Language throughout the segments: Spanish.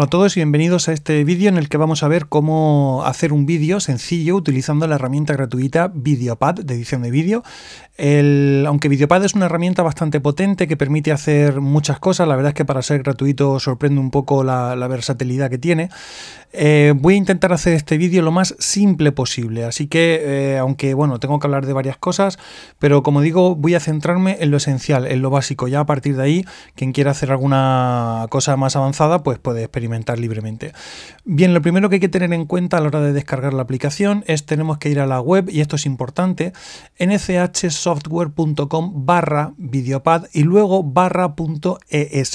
Hola a todos y bienvenidos a este vídeo en el que vamos a ver cómo hacer un vídeo sencillo utilizando la herramienta gratuita Videopad de edición de vídeo. aunque Videopad es una herramienta bastante potente que permite hacer muchas cosas, la verdad es que para ser gratuito sorprende un poco la, versatilidad que tiene. Eh, voy a intentar hacer este vídeo lo más simple posible, así que eh, aunque bueno, tengo que hablar de varias cosas, pero como digo voy a centrarme en lo esencial, en lo básico. Ya a partir de ahí, quien quiera hacer alguna cosa más avanzada pues puede experimentar libremente. Bien, lo primero que hay que tener en cuenta a la hora de descargar la aplicación es tenemos que ir a la web, y esto es importante, nchsoftware.com barra videopad y luego barra punto .es.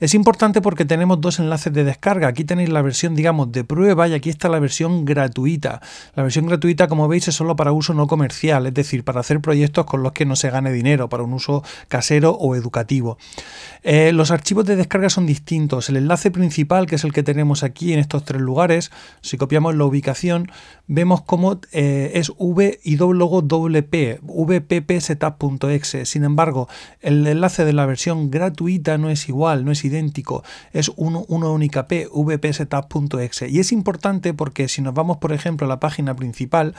Es importante porque tenemos dos enlaces de descarga. Aquí tenéis la versión, digamos, de prueba y aquí está la versión gratuita. La versión gratuita, como veis, es solo para uso no comercial, es decir, para hacer proyectos con los que no se gane dinero, para un uso casero o educativo. Eh, los archivos de descarga son distintos. El enlace principal que es el que tenemos aquí en estos tres lugares, si copiamos la ubicación, vemos cómo eh, es v y luego wp, Sin embargo, el enlace de la versión gratuita no es igual, no es idéntico, es uno, una única p, Y es importante porque si nos vamos, por ejemplo, a la página principal,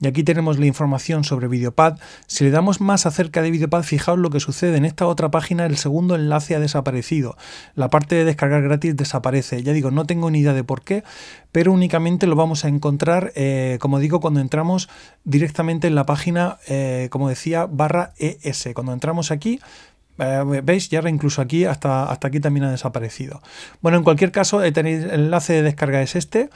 y aquí tenemos la información sobre Videopad, si le damos más acerca de Videopad, fijaos lo que sucede. En esta otra página el segundo enlace ha desaparecido. La parte de descargar gratis desaparece. Ya digo, no tengo ni idea de por qué, pero únicamente lo vamos a encontrar, eh, como digo, cuando entramos directamente en la página, eh, como decía, barra ES. Cuando entramos aquí, eh, ¿Veis? Ya incluso aquí, hasta, hasta aquí también ha desaparecido. Bueno, en cualquier caso, tenéis el enlace de descarga es este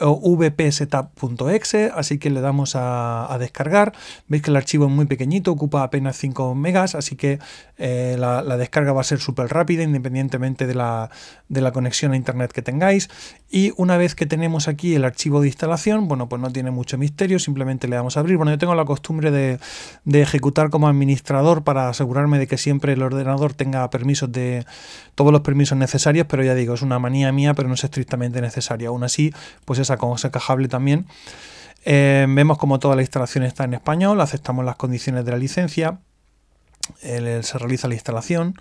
vpsetup.exe, así que le damos a, descargar. Veis que el archivo es muy pequeñito, ocupa apenas 5 megas, así que eh, la, descarga va a ser súper rápida, independientemente de la, conexión a internet que tengáis. Y una vez que tenemos aquí el archivo de instalación, bueno, pues no tiene mucho misterio, simplemente le damos a abrir. Bueno, yo tengo la costumbre de, de ejecutar como administrador para asegurarme de que siempre el ordenador tenga permisos de todos los permisos necesarios, pero ya digo, es una manía mía, pero no es estrictamente necesaria. Aún así, pues es es cajable también. Em, vemos como toda la instalación está en español, aceptamos las condiciones de la licencia, se realiza la instalación,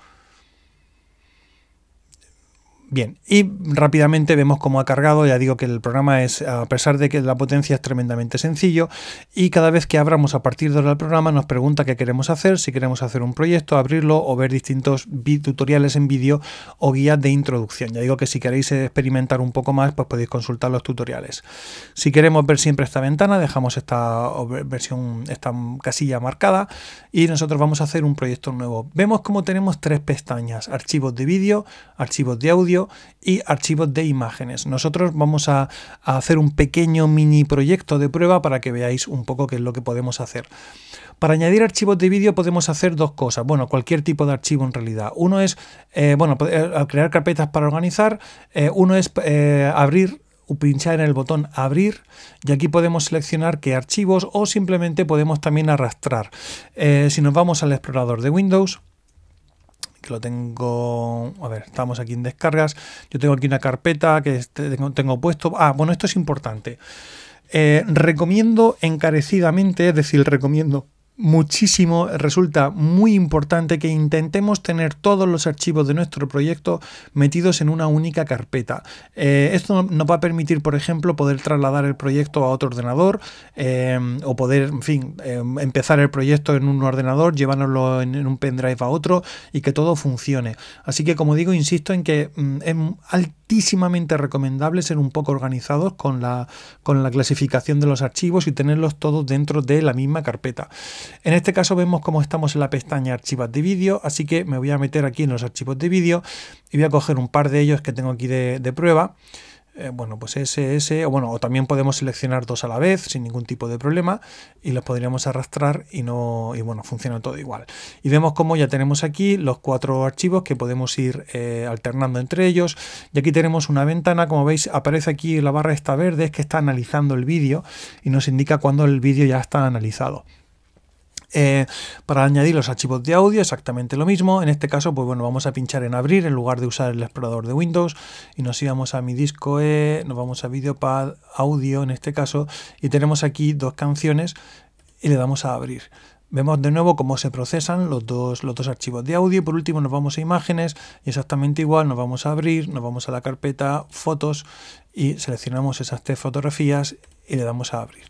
Bien, y rápidamente vemos cómo ha cargado, ya digo que el programa es, a pesar de que la potencia es tremendamente sencillo, y cada vez que abramos a partir del programa nos pregunta qué queremos hacer, si queremos hacer un proyecto, abrirlo o ver distintos tutoriales en vídeo o guías de introducción. Ya digo que si queréis experimentar un poco más, pues podéis consultar los tutoriales. Si queremos ver siempre esta ventana, dejamos esta versión, esta casilla marcada y nosotros vamos a hacer un proyecto nuevo. Vemos cómo tenemos tres pestañas, archivos de vídeo, archivos de audio, y archivos de imágenes. Nosotros vamos a, hacer un pequeño mini proyecto de prueba para que veáis un poco qué es lo que podemos hacer. Para añadir archivos de vídeo podemos hacer dos cosas, bueno, cualquier tipo de archivo en realidad. Uno es, eh, bueno, pues, eh, crear carpetas para organizar, eh, uno es abrir abrir pinchar en el botón abrir y aquí podemos seleccionar qué archivos o simplemente podemos también arrastrar. si nos vamos al explorador de Windows, que lo tengo, a ver, estamos aquí en descargas, yo tengo aquí una carpeta que tengo, puesto, ah, bueno, esto es importante. Eh, recomiendo encarecidamente, es decir, recomiendo muchísimo, resulta muy importante que intentemos tener todos los archivos de nuestro proyecto metidos en una única carpeta. Eh, esto nos va a permitir, por ejemplo, poder trasladar el proyecto a otro ordenador eh, o poder, en fin, eh, empezar el proyecto en un ordenador, llevárnoslo en, un pendrive a otro y que todo funcione. Así que, como digo, insisto en que mm, es altísimamente recomendable ser un poco organizados con la, con la clasificación de los archivos y tenerlos todos dentro de la misma carpeta. En este caso vemos cómo estamos en la pestaña archivos de vídeo, así que me voy a meter aquí en los archivos de vídeo y voy a coger un par de ellos que tengo aquí de prueba. Eh, bueno, pues ese, ese, o bueno, o también podemos seleccionar dos a la vez sin ningún tipo de problema y los podríamos arrastrar y no, y bueno, funciona todo igual. Y vemos como ya tenemos aquí los cuatro archivos que podemos ir eh, alternando entre ellos y aquí tenemos una ventana, como veis aparece aquí la barra esta verde, es que está analizando el vídeo y nos indica cuándo el vídeo ya está analizado. Eh, para añadir los archivos de audio, exactamente lo mismo. En este caso, pues bueno, vamos a pinchar en abrir en lugar de usar el explorador de Windows y nos íbamos a mi disco E, nos vamos a Videopad, audio en este caso, y tenemos aquí dos canciones y le damos a abrir. Vemos de nuevo cómo se procesan los dos, los dos archivos de audio. Por último nos vamos a imágenes y exactamente igual nos vamos a abrir, nos vamos a la carpeta fotos y seleccionamos esas tres fotografías y le damos a abrir.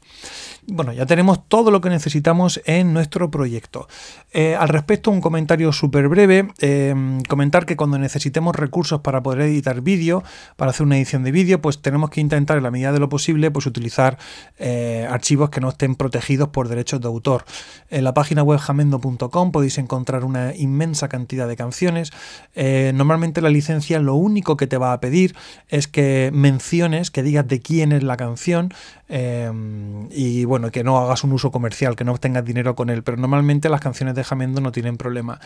Bueno, ya tenemos todo lo que necesitamos en nuestro proyecto. Eh, al respecto, un comentario súper breve. Eh, comentar que cuando necesitemos recursos para poder editar vídeo, para hacer una edición de vídeo, pues tenemos que intentar en la medida de lo posible pues utilizar eh, archivos que no estén protegidos por derechos de autor. En la página web jamendo.com podéis encontrar una inmensa cantidad de canciones. normalmente la licencia lo único que te va a pedir es que menciones, que digas de quién es la canción, y bueno, que no hagas un uso comercial, que no obtengas dinero con él, pero normalmente las canciones de Jamendo no tienen problema.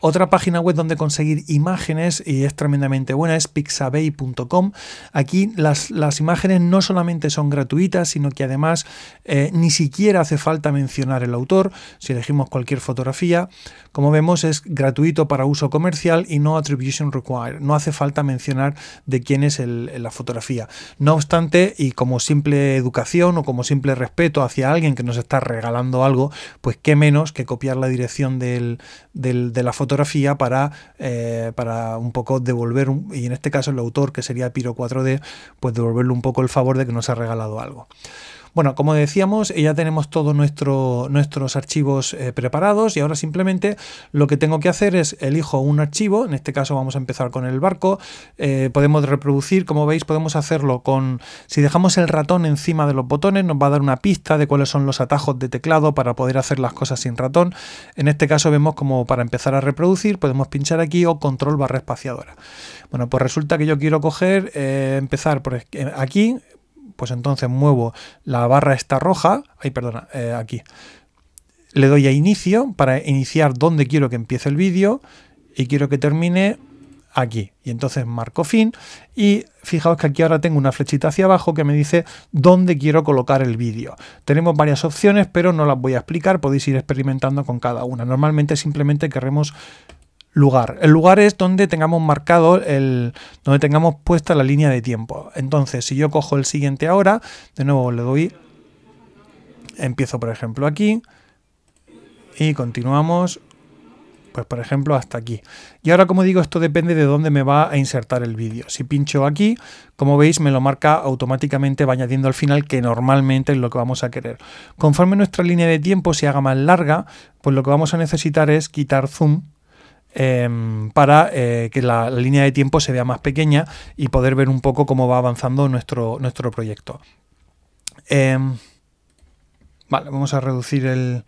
Otra página web donde conseguir imágenes y es tremendamente buena es pixabay.com. Aquí las, imágenes no solamente son gratuitas, sino que además eh, ni siquiera hace falta mencionar el autor. Si elegimos cualquier fotografía, como vemos es gratuito para uso comercial y no attribution required. No hace falta mencionar de quién es la fotografía. No obstante, y como simple educación o como simple respeto hacia alguien que nos está regalando algo, pues qué menos que copiar la dirección de la fotografía para, eh, para un poco devolver, y en este caso el autor, que sería Piro 4D, pues devolverle un poco el favor de que nos ha regalado algo. Bueno, como decíamos, ya tenemos todos nuestros archivos eh, preparados y ahora simplemente lo que tengo que hacer es elijo un archivo, en este caso vamos a empezar con el barco, eh, podemos reproducir, como veis podemos hacerlo con, si dejamos el ratón encima de los botones nos va a dar una pista de cuáles son los atajos de teclado para poder hacer las cosas sin ratón, en este caso vemos como para empezar a reproducir podemos pinchar aquí o control barra espaciadora. Bueno, pues resulta que yo quiero coger, eh, empezar por aquí, pues entonces muevo la barra esta roja, ay, perdona, eh, aquí. Le doy a inicio para iniciar donde quiero que empiece el vídeo y quiero que termine aquí. Y entonces marco fin y fijaos que aquí ahora tengo una flechita hacia abajo que me dice dónde quiero colocar el vídeo. Tenemos varias opciones, pero no las voy a explicar, podéis ir experimentando con cada una. Normalmente simplemente queremos lugar. El lugar es donde tengamos marcado el. donde tengamos puesta la línea de tiempo. Entonces, si yo cojo el siguiente ahora, de nuevo le doy. Empiezo, por ejemplo, aquí. Y continuamos. Pues por ejemplo hasta aquí. Y ahora como digo esto depende de dónde me va a insertar el vídeo. Si pincho aquí, como veis me lo marca automáticamente va añadiendo al final que normalmente es lo que vamos a querer. Conforme nuestra línea de tiempo se haga más larga, pues lo que vamos a necesitar es quitar zoom Em, para eh, que la, línea de tiempo se vea más pequeña y poder ver un poco cómo va avanzando nuestro, nuestro proyecto. Em, vamos a reducir el,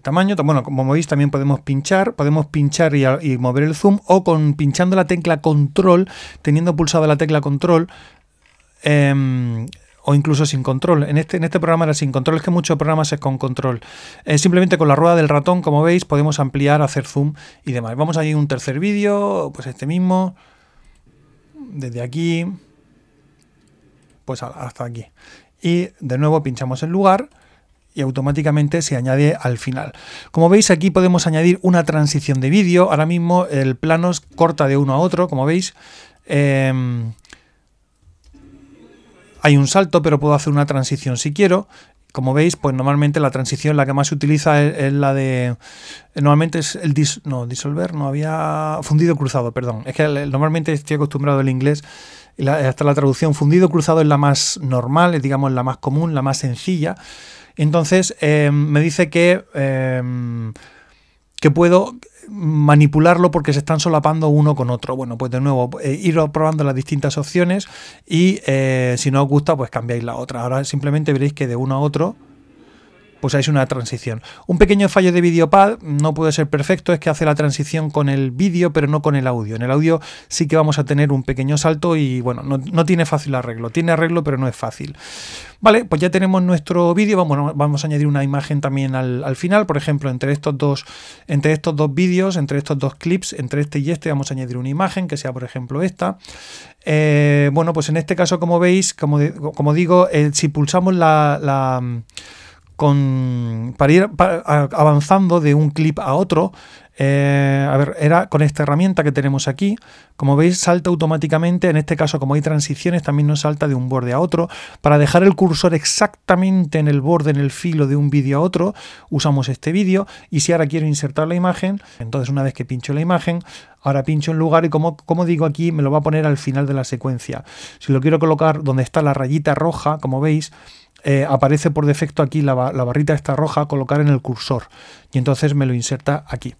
tamaño. Bueno, como veis también podemos pinchar, podemos pinchar y, mover el zoom o con pinchando la tecla control, teniendo pulsada la tecla control, em, o incluso sin control. En este, en este programa era sin control, es que muchos programas es con control. simplemente con la rueda del ratón, como veis, podemos ampliar, hacer zoom y demás. Vamos a ir a un tercer vídeo, pues este mismo, desde aquí, pues hasta aquí. Y de nuevo pinchamos el lugar y automáticamente se añade al final. Como veis aquí podemos añadir una transición de vídeo, ahora mismo el plano corta de uno a otro, como veis. Em, hay un salto, pero puedo hacer una transición si quiero. Como veis, pues normalmente la transición, la que más se utiliza es, la de... Normalmente es el dis, no, disolver, no había... Fundido cruzado, perdón. Es que normalmente estoy acostumbrado al inglés hasta la traducción fundido cruzado es la más normal, es digamos la más común, la más sencilla. Entonces eh, me dice que eh, que puedo manipularlo porque se están solapando uno con otro. Bueno, pues de nuevo, eh, ir probando las distintas opciones y eh, si no os gusta, pues cambiáis la otra. Ahora simplemente veréis que de uno a otro pues es una transición. Un pequeño fallo de Videopad, no puede ser perfecto, es que hace la transición con el vídeo, pero no con el audio. En el audio sí que vamos a tener un pequeño salto y bueno, no, tiene fácil arreglo. Tiene arreglo, pero no es fácil. Vale, pues ya tenemos nuestro vídeo. Vamos, vamos a añadir una imagen también al, final. Por ejemplo, entre estos dos, entre estos dos vídeos, entre estos dos clips, entre este y este, vamos a añadir una imagen que sea, por ejemplo, esta. Eh, bueno, pues en este caso, como veis, como, como digo, eh, si pulsamos la con, para ir avanzando de un clip a otro. Eh, a ver, era con esta herramienta que tenemos aquí. Como veis, salta automáticamente. En este caso, como hay transiciones, también nos salta de un borde a otro. Para dejar el cursor exactamente en el borde, en el filo de un vídeo a otro, usamos este vídeo. Y si ahora quiero insertar la imagen, entonces una vez que pincho la imagen, ahora pincho en lugar y como, como digo aquí, me lo va a poner al final de la secuencia. Si lo quiero colocar donde está la rayita roja, como veis, eh, aparece por defecto aquí la, barrita esta roja, colocar en el cursor. Y entonces me lo inserta aquí.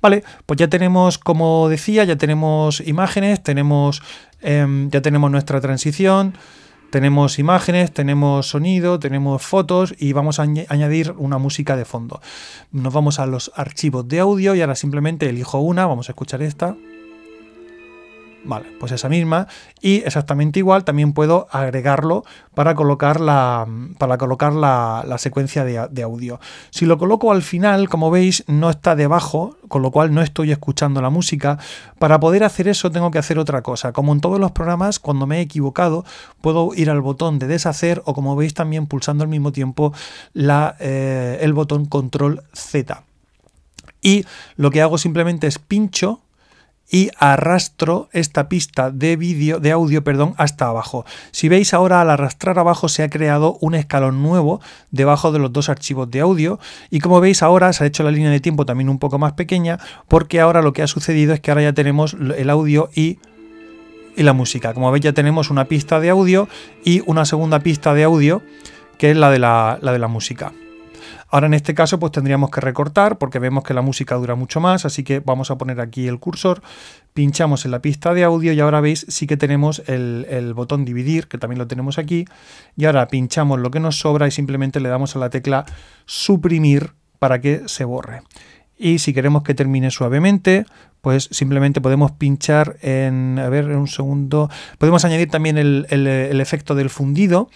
Vale, pues ya tenemos, como decía, ya tenemos imágenes, tenemos, em, ya tenemos nuestra transición. Tenemos imágenes, tenemos sonido, tenemos fotos y vamos a añadir una música de fondo. Nos vamos a los archivos de audio y ahora simplemente elijo una, vamos a escuchar esta. Vale, pues esa misma. Y exactamente igual también puedo agregarlo para colocar la, para colocar la, secuencia de, audio. Si lo coloco al final, como veis, no está debajo, con lo cual no estoy escuchando la música. Para poder hacer eso tengo que hacer otra cosa. Como en todos los programas, cuando me he equivocado, puedo ir al botón de deshacer o como veis también pulsando al mismo tiempo la, eh, el botón control Z. Y lo que hago simplemente es pincho y arrastro esta pista de vídeo, de audio, perdón, hasta abajo. Si veis ahora al arrastrar abajo se ha creado un escalón nuevo debajo de los dos archivos de audio y como veis ahora se ha hecho la línea de tiempo también un poco más pequeña porque ahora lo que ha sucedido es que ahora ya tenemos el audio y la música. Como veis ya tenemos una pista de audio y una segunda pista de audio que es la de la, de la música. Ahora en este caso pues tendríamos que recortar porque vemos que la música dura mucho más, así que vamos a poner aquí el cursor, pinchamos en la pista de audio y ahora veis sí que tenemos el, el botón dividir, que también lo tenemos aquí, y ahora pinchamos lo que nos sobra y simplemente le damos a la tecla suprimir para que se borre. Y si queremos que termine suavemente, pues simplemente podemos pinchar en, a ver, en un segundo, podemos añadir también el, efecto del fundido,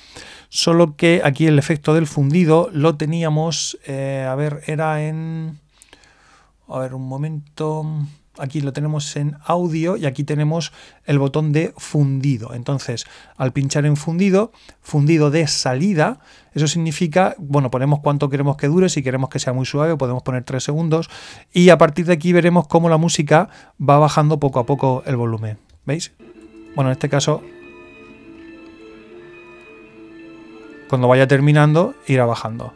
solo que aquí el efecto del fundido lo teníamos, eh, a ver, era en, a ver, un momento, aquí lo tenemos en audio y aquí tenemos el botón de fundido. Entonces, al pinchar en fundido, fundido de salida, eso significa, bueno, ponemos cuánto queremos que dure, si queremos que sea muy suave, podemos poner 3 segundos y a partir de aquí veremos cómo la música va bajando poco a poco el volumen. ¿Veis? Bueno, en este caso, cuando vaya terminando, irá bajando.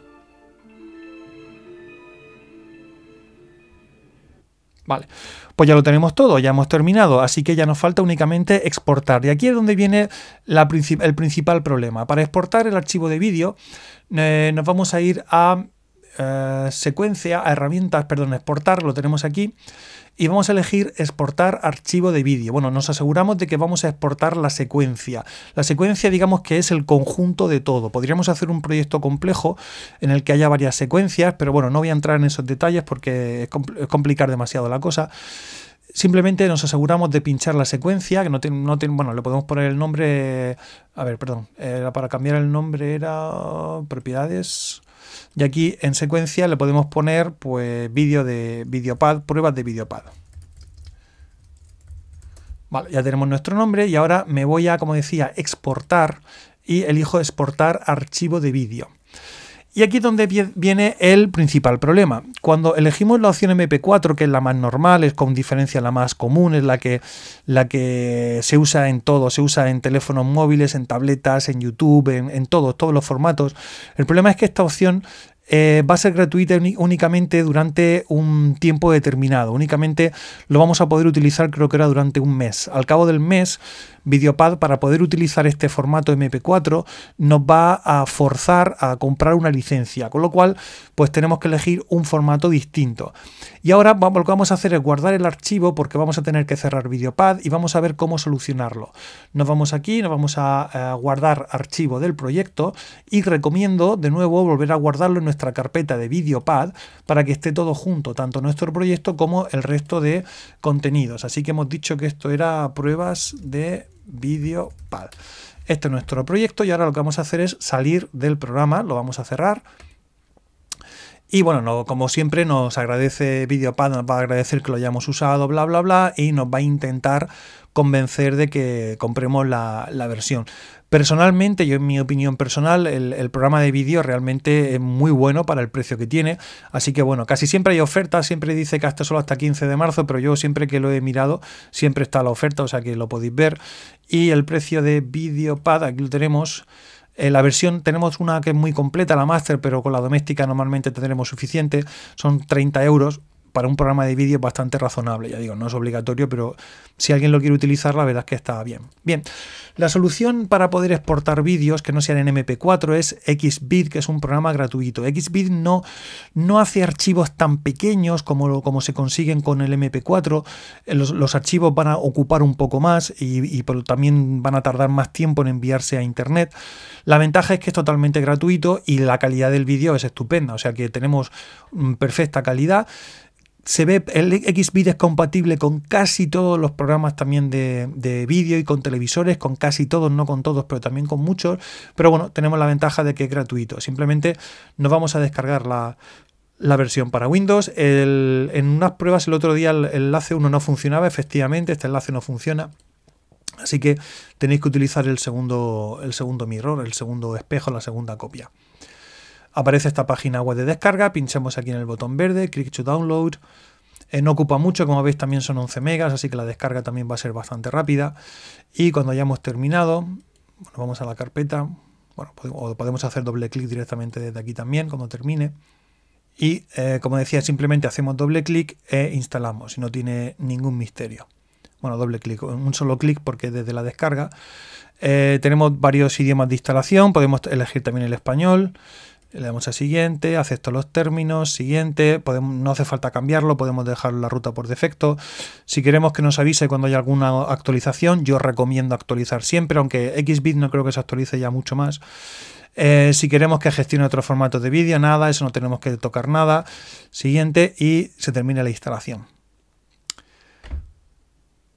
Vale, pues ya lo tenemos todo, ya hemos terminado, así que ya nos falta únicamente exportar. Y aquí es donde viene la el principal problema. Para exportar el archivo de vídeo eh, nos vamos a ir a eh, secuencia, a herramientas, perdón, exportar, lo tenemos aquí, y vamos a elegir exportar archivo de vídeo. Bueno, nos aseguramos de que vamos a exportar la secuencia. La secuencia digamos que es el conjunto de todo. Podríamos hacer un proyecto complejo en el que haya varias secuencias, pero bueno, no voy a entrar en esos detalles porque es, complicar demasiado la cosa. Simplemente nos aseguramos de pinchar la secuencia, que no tiene, no tiene bueno, le podemos poner el nombre, a ver, perdón, para cambiar el nombre era propiedades, y aquí en secuencia le podemos poner pues vídeo de videopad, pruebas de videopad. Vale, ya tenemos nuestro nombre y ahora me voy a, como decía, exportar y elijo exportar archivo de vídeo. Y aquí es donde viene el principal problema. Cuando elegimos la opción MP4, que es la más normal, es con diferencia la más común, es la que, la que se usa en todo, se usa en teléfonos móviles, en tabletas, en YouTube, en, en todos, todos los formatos, el problema es que esta opción eh, va a ser gratuita únicamente durante un tiempo determinado. Únicamente lo vamos a poder utilizar, creo que era durante un mes. Al cabo del mes, Videopad, para poder utilizar este formato MP4, nos va a forzar a comprar una licencia, con lo cual, pues tenemos que elegir un formato distinto. Y ahora lo que vamos a hacer es guardar el archivo porque vamos a tener que cerrar Videopad y vamos a ver cómo solucionarlo. Nos vamos aquí, nos vamos a eh, guardar archivo del proyecto y recomiendo de nuevo volver a guardarlo en nuestro carpeta de Videopad para que esté todo junto, tanto nuestro proyecto como el resto de contenidos. Así que hemos dicho que esto era pruebas de Videopad. Este es nuestro proyecto y ahora lo que vamos a hacer es salir del programa, lo vamos a cerrar. Y bueno, como siempre nos agradece Videopad, nos va a agradecer que lo hayamos usado, bla, bla, bla, y nos va a intentar convencer de que compremos la, versión. Personalmente, yo en mi opinión personal, el, programa de vídeo realmente es muy bueno para el precio que tiene. Así que bueno, casi siempre hay ofertas, siempre dice que hasta solo hasta 15 de marzo, pero yo siempre que lo he mirado, siempre está la oferta, o sea que lo podéis ver. Y el precio de vídeo VideoPad, aquí lo tenemos. Eh, la versión tenemos una que es muy completa, la Master, pero con la doméstica normalmente tendremos suficiente. Son 30 euros para un programa de vídeo bastante razonable, ya digo, no es obligatorio, pero si alguien lo quiere utilizar, la verdad es que está bien. Bien, la solución para poder exportar vídeos que no sean en MP4 es Xvid, que es un programa gratuito. Xvid no, no hace archivos tan pequeños como, como se consiguen con el MP4, los, archivos van a ocupar un poco más y, también van a tardar más tiempo en enviarse a Internet. La ventaja es que es totalmente gratuito y la calidad del vídeo es estupenda, o sea que tenemos mm, perfecta calidad se ve, el Xvid es compatible con casi todos los programas también de, vídeo y con televisores, con casi todos, no con todos, pero también con muchos. Pero bueno, tenemos la ventaja de que es gratuito. Simplemente nos vamos a descargar la, versión para Windows. en unas pruebas el otro día el enlace 1 no funcionaba, efectivamente, este enlace no funciona. Así que tenéis que utilizar el segundo, el segundo mirror, el segundo espejo, la segunda copia. Aparece esta página web de descarga, pinchemos aquí en el botón verde, click to download. Eh, no ocupa mucho, como veis también son 11 megas, así que la descarga también va a ser bastante rápida. Y cuando hayamos terminado, vamos a la carpeta, bueno, o podemos hacer doble clic directamente desde aquí también cuando termine. Y eh, como decía, simplemente hacemos doble clic e instalamos, y no tiene ningún misterio. Bueno, doble clic, un solo clic porque desde la descarga eh, tenemos varios idiomas de instalación, podemos elegir también el español le damos a siguiente, acepto los términos, siguiente, no hace falta cambiarlo, podemos dejar la ruta por defecto. Si queremos que nos avise cuando haya alguna actualización, yo recomiendo actualizar siempre, aunque Xbit no creo que se actualice ya mucho más. Eh, si queremos que gestione otros formatos de vídeo, nada, eso no tenemos que tocar nada. Siguiente y se termina la instalación.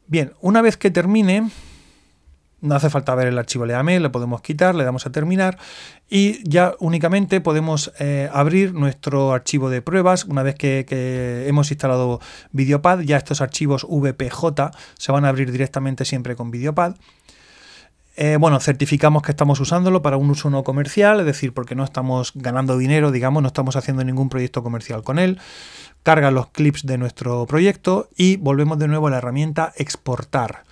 Bien, una vez que termine, no hace falta ver el archivo LAME, le podemos quitar, le damos a terminar y ya únicamente podemos eh, abrir nuestro archivo de pruebas. Una vez que, hemos instalado Videopad, ya estos archivos VPJ se van a abrir directamente siempre con Videopad. Eh, bueno, certificamos que estamos usándolo para un uso no comercial, es decir, porque no estamos ganando dinero, digamos, no estamos haciendo ningún proyecto comercial con él. Carga los clips de nuestro proyecto y volvemos de nuevo a la herramienta exportar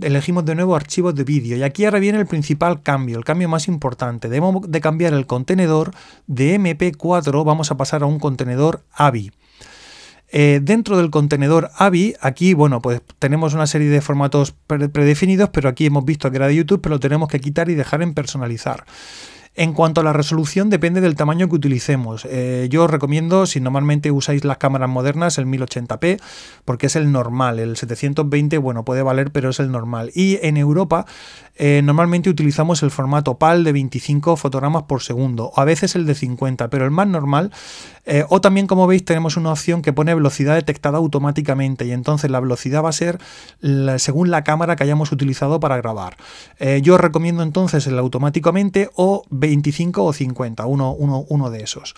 elegimos de nuevo archivos de vídeo. Y aquí ahora viene el principal cambio, el cambio más importante. Debemos de cambiar el contenedor de MP4, vamos a pasar a un contenedor AVI. Eh, dentro del contenedor AVI, aquí, bueno, pues tenemos una serie de formatos predefinidos, pero aquí hemos visto que era de YouTube, pero lo tenemos que quitar y dejar en personalizar. En cuanto a la resolución, depende del tamaño que utilicemos. Eh, yo os recomiendo, si normalmente usáis las cámaras modernas, el 1080p, porque es el normal. El 720, bueno, puede valer, pero es el normal. Y en Europa, eh, normalmente utilizamos el formato PAL de 25 fotogramas por segundo, o a veces el de 50, pero el más normal. Eh, o también, como veis, tenemos una opción que pone velocidad detectada automáticamente, y entonces la velocidad va a ser según la cámara que hayamos utilizado para grabar. yo os recomiendo entonces el automáticamente o 25 o 50, uno, de esos.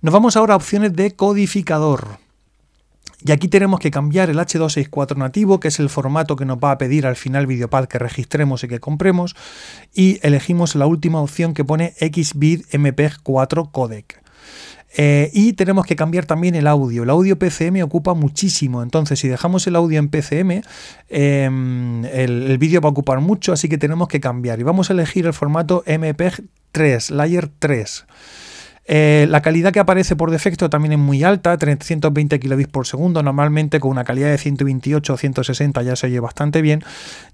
Nos vamos ahora a opciones de codificador. Y aquí tenemos que cambiar el H264 nativo, que es el formato que nos va a pedir al final Videopad que registremos y que compremos, y elegimos la última opción que pone XBit MP4 codec. Eh, y tenemos que cambiar también el audio. El audio PCM ocupa muchísimo. Entonces, si dejamos el audio en PCM, em, el, vídeo va a ocupar mucho, así que tenemos que cambiar. Y vamos a elegir el formato MPEG 3, Layer 3. Eh, la calidad que aparece por defecto también es muy alta, 320 kilobits por segundo, normalmente con una calidad de 128 o 160 ya se oye bastante bien.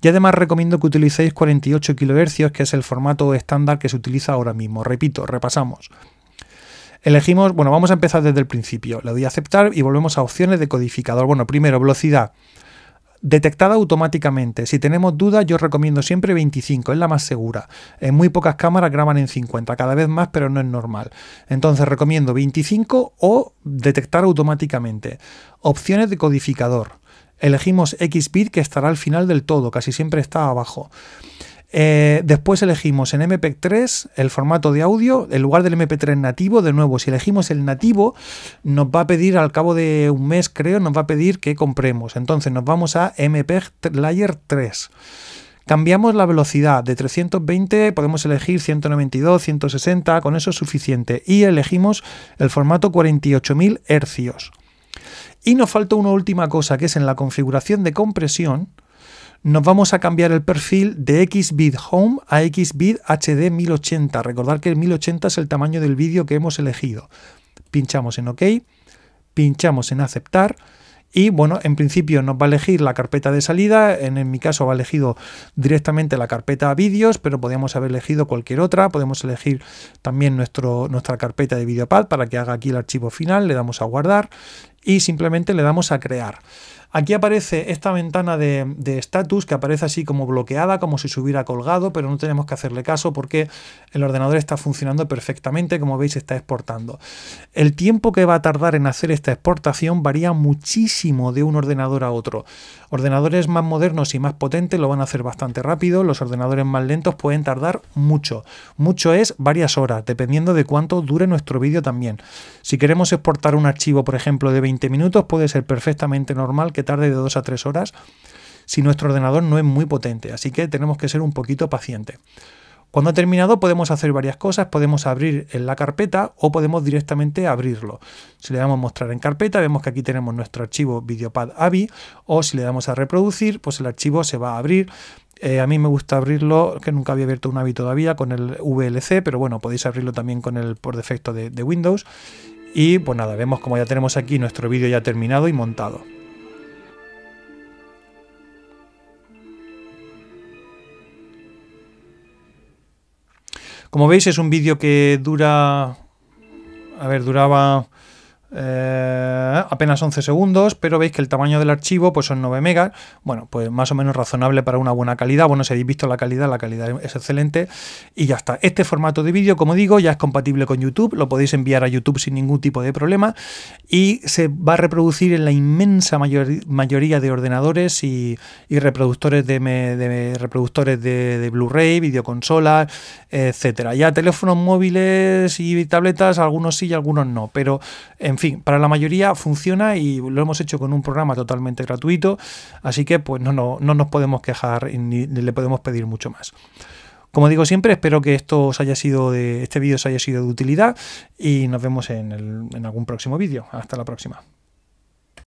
Y además recomiendo que utilicéis 48 kHz, que es el formato estándar que se utiliza ahora mismo. Repito, repasamos. Elegimos, bueno, vamos a empezar desde el principio. Le doy a aceptar y volvemos a opciones de codificador. Bueno, primero, velocidad. Detectada automáticamente. Si tenemos dudas, yo recomiendo siempre 25, es la más segura. En muy pocas cámaras graban en 50, cada vez más, pero no es normal. Entonces recomiendo 25 o detectar automáticamente. Opciones de codificador. Elegimos X bit que estará al final del todo, casi siempre está abajo. Eh, después elegimos en MP3 el formato de audio, en lugar del MP3 nativo, de nuevo, si elegimos el nativo, nos va a pedir al cabo de un mes, creo, nos va a pedir que compremos. Entonces nos vamos a MP Layer 3. Cambiamos la velocidad de 320, podemos elegir 192, 160, con eso es suficiente. Y elegimos el formato 48.000 hercios. Y nos falta una última cosa, que es en la configuración de compresión, nos vamos a cambiar el perfil de Xvid Home a Xvid HD 1080. recordar que el 1080 es el tamaño del vídeo que hemos elegido. Pinchamos en OK, pinchamos en aceptar y bueno, en principio nos va a elegir la carpeta de salida, en, mi caso va elegido directamente la carpeta vídeos, pero podríamos haber elegido cualquier otra, podemos elegir también nuestro, nuestra carpeta de videopad para que haga aquí el archivo final, le damos a guardar y simplemente le damos a crear. Aquí aparece esta ventana de estatus que aparece así como bloqueada, como si se hubiera colgado, pero no tenemos que hacerle caso porque el ordenador está funcionando perfectamente, como veis está exportando. El tiempo que va a tardar en hacer esta exportación varía muchísimo de un ordenador a otro. Ordenadores más modernos y más potentes lo van a hacer bastante rápido, los ordenadores más lentos pueden tardar mucho. Mucho es varias horas, dependiendo de cuánto dure nuestro vídeo también. Si queremos exportar un archivo, por ejemplo, de 20 minutos, puede ser perfectamente normal que tarde de dos a tres horas si nuestro ordenador no es muy potente, así que tenemos que ser un poquito paciente Cuando ha terminado podemos hacer varias cosas, podemos abrir en la carpeta o podemos directamente abrirlo. Si le damos mostrar en carpeta, vemos que aquí tenemos nuestro archivo Videopad AVI o si le damos a reproducir, pues el archivo se va a abrir. Eh, a mí me gusta abrirlo, que nunca había abierto un AVI todavía con el VLC, pero bueno, podéis abrirlo también con el por defecto de Windows. Y pues nada, vemos como ya tenemos aquí nuestro vídeo ya terminado y montado. Como veis es un vídeo que dura... A ver, duraba eh, apenas 11 segundos, pero veis que el tamaño del archivo pues son 9 megas, bueno, pues más o menos razonable para una buena calidad, bueno, si habéis visto la calidad, la calidad es excelente y ya está. Este formato de vídeo, como digo, ya es compatible con YouTube, lo podéis enviar a YouTube sin ningún tipo de problema y se va a reproducir en la inmensa mayoría de ordenadores y, reproductores de, reproductores de, de Blu-ray, videoconsolas, etcétera. Ya teléfonos móviles y tabletas, algunos sí y algunos no, pero en fin, para la mayoría funciona y lo hemos hecho con un programa totalmente gratuito, así que pues no, no, nos podemos quejar ni, le podemos pedir mucho más. Como digo siempre, espero que esto os haya sido de, este vídeo os haya sido de utilidad y nos vemos en algún próximo vídeo. Hasta la próxima.